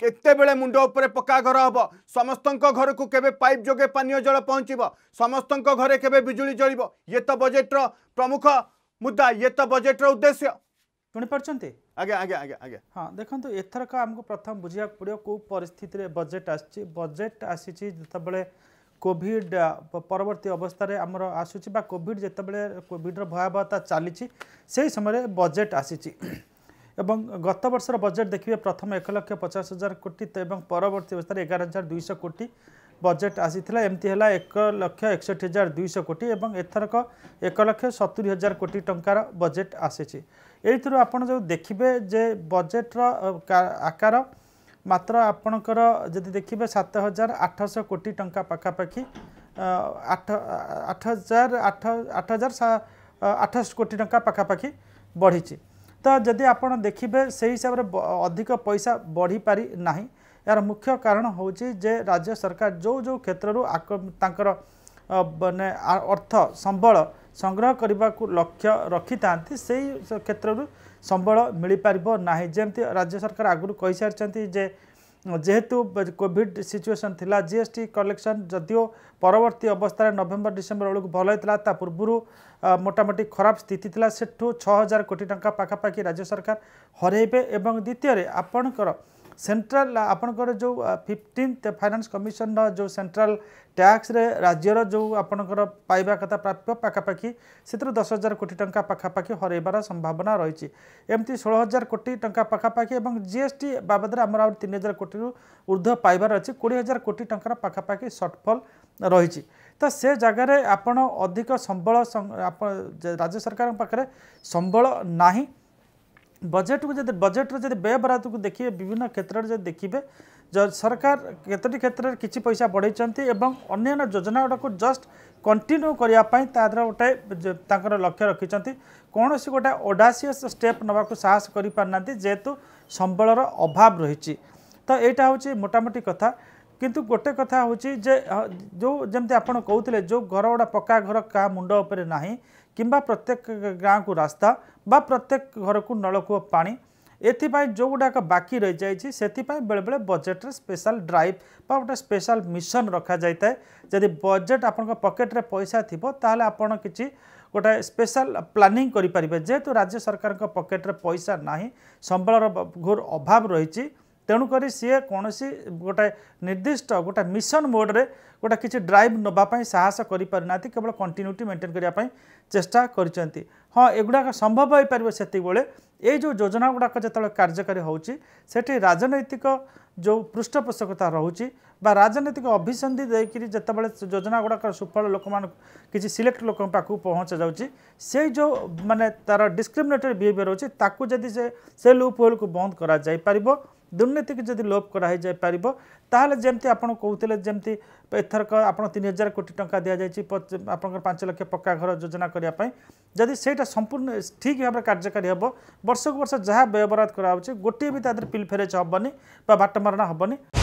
କେତେବେଳେ ମୁଣ୍ଡ ଉପରେ ପକ୍କା ଘର ହେବ ସମସ୍ତଙ୍କ ଘରକୁ କେବେ ପାଇପ୍ ଯୋଗେ ପାନୀୟ ଜଳ ପହଞ୍ଚିବ ସମସ୍ତଙ୍କ ଘରେ କେବେ ବିଜୁଳି ଜଳିବ ଇଏ ତ ବଜେଟ୍ର ପ୍ରମୁଖ ମୁଦ୍ଦା ଇଏ ତ ବଜେଟ୍ର ଉଦ୍ଦେଶ୍ୟ ଶୁଣିପାରୁଛନ୍ତି ଆଜ୍ଞା ଆଜ୍ଞା ଆଜ୍ଞା ଆଜ୍ଞା ହଁ ଦେଖନ୍ତୁ ଏଥରକ ଆମକୁ ପ୍ରଥମ ବୁଝିବାକୁ ପଡ଼ିବ କେଉଁ ପରିସ୍ଥିତିରେ ବଜେଟ୍ ଆସିଛି ବଜେଟ୍ ଆସିଛି ଯେତେବେଳେ କୋଭିଡ଼ ପରବର୍ତ୍ତୀ ଅବସ୍ଥାରେ ଆମର ଆସୁଛି ବା କୋଭିଡ଼ ଯେତେବେଳେ କୋଭିଡ଼ର ଭୟାବହତା ଚାଲିଛି ସେହି ସମୟରେ ବଜେଟ୍ ଆସିଛି এবং গত বর্ষর বজেট দেখবে প্রথম এক লক্ষ পচাশ হাজার কোটি এবং পরবর্তী অবস্থায় এগার হাজার দুইশ কোটি বজেট আসি এমতি হল এক লক্ষ একষট্টি হাজার দুইশ কোটি এবং এথরক এক লক্ষ সতুরি হাজার কোটি টঙ্কার বজেট আসিছি এইথর আপনার যে দেখবে যে বজেটর আকার মাত্র আপনার যদি দেখবে সাত হাজার আঠশ কোটি টঙ্কা পাখাপাখি আঠ আঠ হাজার আঠ আঠ হাজার আঠাশ কোটি টঙ্কা পাখাপাখি বড়িছে ତ ଯଦି ଆପଣ ଦେଖିବେ ସେହି ହିସାବରେ ଅଧିକ ପଇସା ବଢ଼ିପାରି ନାହିଁ ଏହାର ମୁଖ୍ୟ କାରଣ ହେଉଛି ଯେ ରାଜ୍ୟ ସରକାର ଯେଉଁ ଯେଉଁ କ୍ଷେତ୍ରରୁ ତାଙ୍କର ମାନେ ଅର୍ଥ ସମ୍ବଳ ସଂଗ୍ରହ କରିବାକୁ ଲକ୍ଷ୍ୟ ରଖିଥାନ୍ତି ସେଇ କ୍ଷେତ୍ରରୁ ସମ୍ବଳ ମିଳିପାରିବ ନାହିଁ ଯେମିତି ରାଜ୍ୟ ସରକାର ଆଗରୁ କହିସାରିଛନ୍ତି ଯେ ଯେହେତୁ କୋଭିଡ୍ ସିଚୁଏସନ୍ ଥିଲା ଜି ଏସ୍ ଟି କଲେକ୍ସନ୍ ଯଦିଓ ପରବର୍ତ୍ତୀ ଅବସ୍ଥାରେ ନଭେମ୍ବର ଡିସେମ୍ବର ବେଳକୁ ଭଲ ହୋଇଥିଲା ତା ପୂର୍ବରୁ ମୋଟାମୋଟି ଖରାପ ସ୍ଥିତି ଥିଲା ସେଠୁ ଛଅ ହଜାର କୋଟି ଟଙ୍କା ପାଖାପାଖି ରାଜ୍ୟ ସରକାର ହରାଇବେ ଏବଂ ଦ୍ୱିତୀୟରେ ଆପଣଙ୍କର সেন্ট্রাল আপনার যে ফিফটিন্থ ফাইনান্স কমিশন যে সেন্ট্রাল ট্যাক্সরে রাজ্যর যে আপনার পাইবা কথা প্রাপ্য পাখাপাখি সেতু দশ হাজার কোটি টঙ্কা পাখাপাখি হরাইবার সম্ভাবনা রয়েছে এমতি ষোল হাজার কোটি টঙ্কা পাখাপাখি এবং জিএসটি বাবদরে আমার আহ তিন হাজার কোটি ঊর্ধ্ব পাইবার আছে কোড়ি হাজার কোটি টঙ্কার পাখাপাখি সর্টফল রয়েছে ତ ସେ ଜାଗାରେ ଆପଣ ଅଧିକ ସମ୍ବଳ ରାଜ୍ୟ ସରକାରଙ୍କ ପାଖରେ ସମ୍ବଳ ନାହିଁ ବଜେଟ୍କୁ ଯଦି ବଜେଟ୍ର ଯଦି ବ୍ୟୟବରାଦକୁ ଦେଖିବେ ବିଭିନ୍ନ କ୍ଷେତ୍ରରେ ଯଦି ଦେଖିବେ ସରକାର କେତୋଟି କ୍ଷେତ୍ରରେ କିଛି ପଇସା ବଢ଼େଇଛନ୍ତି ଏବଂ ଅନ୍ୟାନ୍ୟ ଯୋଜନା ଗୁଡ଼ାକୁ ଜଷ୍ଟ କଣ୍ଟିନ୍ୟୁ କରିବା ପାଇଁ ତା ଦେହରେ ଗୋଟେ ତାଙ୍କର ଲକ୍ଷ୍ୟ ରଖିଛନ୍ତି କୌଣସି ଗୋଟେ ଓଡାସିୟସ୍ ଷ୍ଟେପ୍ ନେବାକୁ ସାହସ କରିପାରୁନାହାନ୍ତି ଯେହେତୁ ସମ୍ବଳର ଅଭାବ ରହିଛି ତ ଏଇଟା ହେଉଛି ମୋଟାମୋଟି କଥା କିନ୍ତୁ ଗୋଟେ କଥା ହେଉଛି ଯେ ଯେଉଁ ଯେମିତି ଆପଣ କହୁଥିଲେ ଯେଉଁ ଘର ଗୁଡ଼ା ପକ୍କା ଘର କାହା ମୁଣ୍ଡ ଉପରେ ନାହିଁ କିମ୍ବା ପ୍ରତ୍ୟେକ ଗାଁକୁ ରାସ୍ତା ବା ପ୍ରତ୍ୟେକ ଘରକୁ ନଳକୂଅ ପାଣି ଏଥିପାଇଁ ଯେଉଁଗୁଡ଼ାକ ବାକି ରହିଯାଇଛି ସେଥିପାଇଁ ବେଳେବେଳେ ବଜେଟ୍ରେ ସ୍ପେଶାଲ୍ ଡ୍ରାଇଭ୍ ବା ଗୋଟେ ସ୍ପେଶାଲ୍ ମିଶନ୍ ରଖାଯାଇଥାଏ ଯଦି ବଜେଟ୍ ଆପଣଙ୍କ ପକେଟ୍ରେ ପଇସା ଥିବ ତାହେଲେ ଆପଣ କିଛି ଗୋଟେ ସ୍ପେଶାଲ୍ ପ୍ଲାନିଂ କରିପାରିବେ ଯେହେତୁ ରାଜ୍ୟ ସରକାରଙ୍କ ପକେଟ୍ରେ ପଇସା ନାହିଁ ସମ୍ବଳର ଘୋର ଅଭାବ ରହିଛି তেণুকরি সি কোণী গোটা নির্দিষ্ট গোটা মিশন মোডরে গোটা কিছু ড্রাইভ নেওয়া সাহস করে পু না কেবল কন্টিন্যুটি মেন্টেন করা চেষ্টা করছেন হ্যাঁ এগুলা সম্ভব হয়ে পার সেতবে এই যে যোজনা গুড়াক যেত কার্যকারী হচ্ছে সেটি রাজনৈতিক যে পৃষ্ঠপোষকতা রয়েছে বা রাজনৈতিক অভিসন্ধি দিয়ে যেতবে যোজনা গুড়াক সুফল লোক কিছু সিলেক্ট লোক পাখু পৌঁছা যাচ্ছে সেই যে মানে তার ডিসক্রিমিনেটরি বিহেভিয়ার রয়েছে তাকে যদি সে সে লুপ হোলকে বন্ধ করা যাইপার ଦୁର୍ନୀତିକୁ ଯଦି ଲୋପ କରାହୋଇଯାଇପାରିବ ତାହେଲେ ଯେମିତି ଆପଣ କହୁଥିଲେ ଯେମିତି ଏଥରକ ଆପଣ ତିନି ହଜାର କୋଟି ଟଙ୍କା ଦିଆଯାଇଛି ଆପଣଙ୍କର ପାଞ୍ଚ ଲକ୍ଷ ପକ୍କା ଘର ଯୋଜନା କରିବା ପାଇଁ ଯଦି ସେଇଟା ସମ୍ପୂର୍ଣ୍ଣ ଠିକ୍ ଭାବରେ କାର୍ଯ୍ୟକାରୀ ହେବ ବର୍ଷକୁ ବର୍ଷ ଯାହା ବ୍ୟୟବରାଦ କରାହେଉଛି ଗୋଟିଏ ବି ତା ଦେହରେ ପିଲ୍ ଫେରେଜ ହେବନି ବା ବାଟମାରଣା ହେବନି